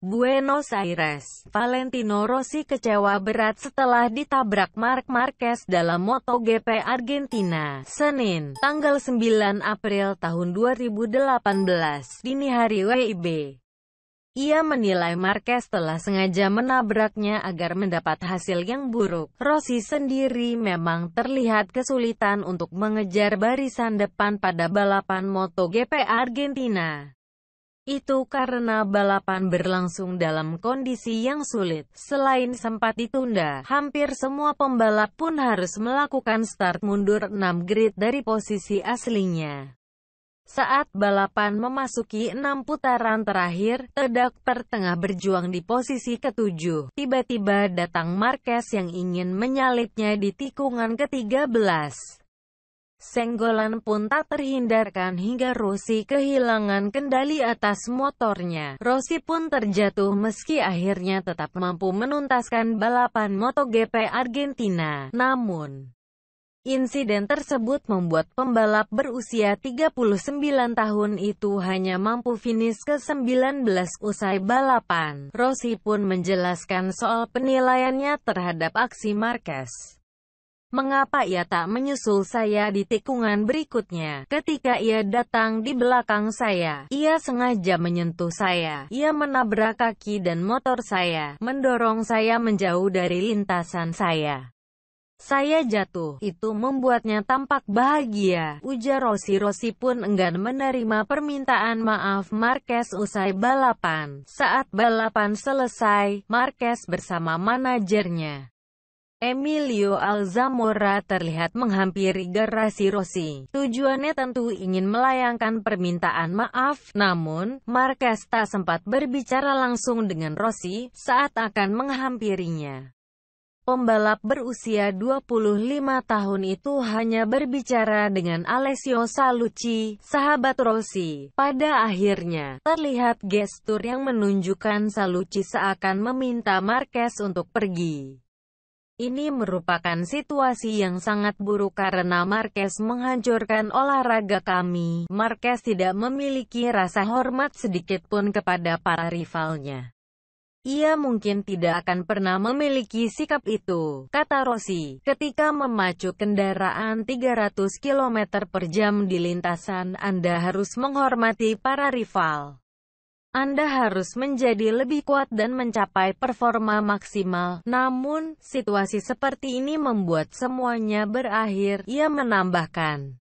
Buenos Aires, Valentino Rossi kecewa berat setelah ditabrak Marc Marquez dalam MotoGP Argentina, Senin, tanggal 9 April tahun 2018, dini hari WIB. Ia menilai Marquez telah sengaja menabraknya agar mendapat hasil yang buruk. Rossi sendiri memang terlihat kesulitan untuk mengejar barisan depan pada balapan MotoGP Argentina. Itu karena balapan berlangsung dalam kondisi yang sulit. Selain sempat ditunda, hampir semua pembalap pun harus melakukan start mundur 6 grid dari posisi aslinya. Saat balapan memasuki enam putaran terakhir, Tedak pertengah berjuang di posisi ketujuh. Tiba-tiba datang Marquez yang ingin menyalipnya di tikungan ke-13. Senggolan pun tak terhindarkan hingga Rossi kehilangan kendali atas motornya. Rossi pun terjatuh meski akhirnya tetap mampu menuntaskan balapan MotoGP Argentina. Namun, insiden tersebut membuat pembalap berusia 39 tahun itu hanya mampu finish ke-19 usai balapan. Rossi pun menjelaskan soal penilaiannya terhadap aksi Marquez. Mengapa ia tak menyusul saya di tikungan berikutnya? Ketika ia datang di belakang saya, ia sengaja menyentuh saya. Ia menabrak kaki dan motor saya, mendorong saya menjauh dari lintasan saya. Saya jatuh, itu membuatnya tampak bahagia. Ujar Rossi Rossi pun enggan menerima permintaan maaf Marquez usai balapan. Saat balapan selesai, Marquez bersama manajernya Emilio Alzamora terlihat menghampiri garasi Rossi. Tujuannya tentu ingin melayangkan permintaan maaf, namun, Marquez tak sempat berbicara langsung dengan Rossi saat akan menghampirinya. Pembalap berusia 25 tahun itu hanya berbicara dengan Alessio Salucci, sahabat Rossi. Pada akhirnya, terlihat gestur yang menunjukkan Salucci seakan meminta Marquez untuk pergi. Ini merupakan situasi yang sangat buruk karena Marquez menghancurkan olahraga kami. Marquez tidak memiliki rasa hormat sedikitpun kepada para rivalnya. Ia mungkin tidak akan pernah memiliki sikap itu, kata Rossi, ketika memacu kendaraan 300 km per jam di lintasan, Anda harus menghormati para rival. Anda harus menjadi lebih kuat dan mencapai performa maksimal. Namun, situasi seperti ini membuat semuanya berakhir, ia menambahkan.